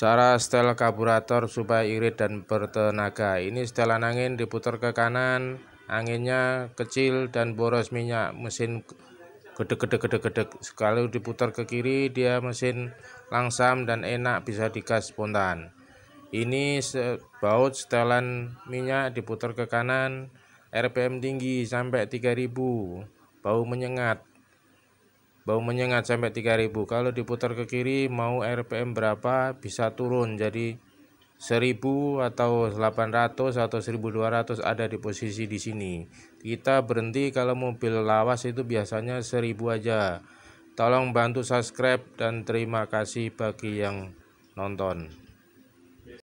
Cara setel karburator supaya irit dan bertenaga. Ini setelan angin diputar ke kanan, anginnya kecil dan boros minyak. Mesin gede-gede-gede-gede. sekali diputar ke kiri dia mesin langsam dan enak bisa digas spontan. Ini baut setelan minyak diputar ke kanan, RPM tinggi sampai 3000, bau menyengat bau menyengat sampai 3000 kalau diputar ke kiri mau RPM berapa bisa turun jadi 1000 atau 800 atau 1200 ada di posisi di sini kita berhenti kalau mobil lawas itu biasanya 1000 aja tolong bantu subscribe dan terima kasih bagi yang nonton